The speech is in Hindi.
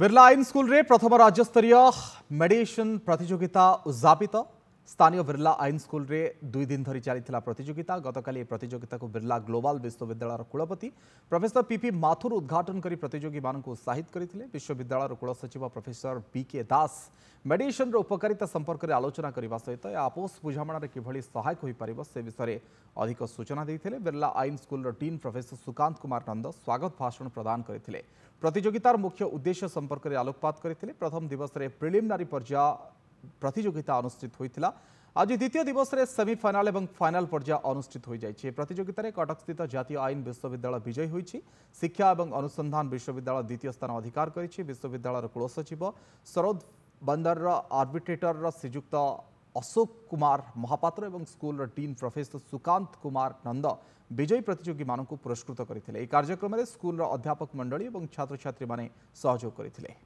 बिर्ला आईन स्कूल प्रथम राज्यस्तरीय मेडिएशन प्रतिजोगिता उद्यापित स्थानीय बिर्ला आईन स्कूल रे दुई दिन धरी चलता प्रतिजोगिता गत काली प्रतिजोगिता को बिर्ला ग्लोबल विश्वविद्यालय कुलपति प्रफेसर पीपी माथुर उद्घाटन करी प्रतिजोगी मानक उत्साहित करते विश्वविद्यालय कुल सचिव प्रफेसर बीके दास मेडिएशन रो उपकारिता संपर्क में आलोचना करने सहित आपोस बुझाण में किभली सहायक हो पार से विषय अधिक सूचना देते बिर्ला आईन स्कूल टीम प्रफेसर सुकांत कुमार नंद स्वागत भाषण प्रदान करते प्रतिजोगितार मुख्य उद्देश्य संपर्क में आलोकपात करते प्रथम दिवस प्रिलिमिनारी पर्याय প্রতিযোগিতা অনুষ্ঠিত হয়েছিল আজ দ্বিতীয় দিবসের সেমিফাইনাল এবং ফাইনাল পর্যায়ে অনুষ্ঠিত হয়ে যাই প্রতিযোগিতায় কটকস্থিত জাতীয় আইন বিশ্ববিদ্যালয় বিজয়ী হয়েছে শিক্ষা এবং অনুসন্ধান বিশ্ববিদ্যালয় দ্বিতীয় স্থান অধিকার করেছে বিশ্ববিদ্যালয়ের কুলসচিব সরোদ বন্দরর আর্বিট্রেটর শ্রীযুক্ত অশোক কুমার মহাপাত্র এবং স্কুলর ডিন প্রফেসর সুকান্ত কুমার নন্দ বিজয়ী প্রতিযোগী মানুষ পুরস্কৃত করে এই কার্যক্রমে স্কুলর অধ্যাপক মণ্ডলী এবং ছাত্রছাত্রী মানে সহযোগ করে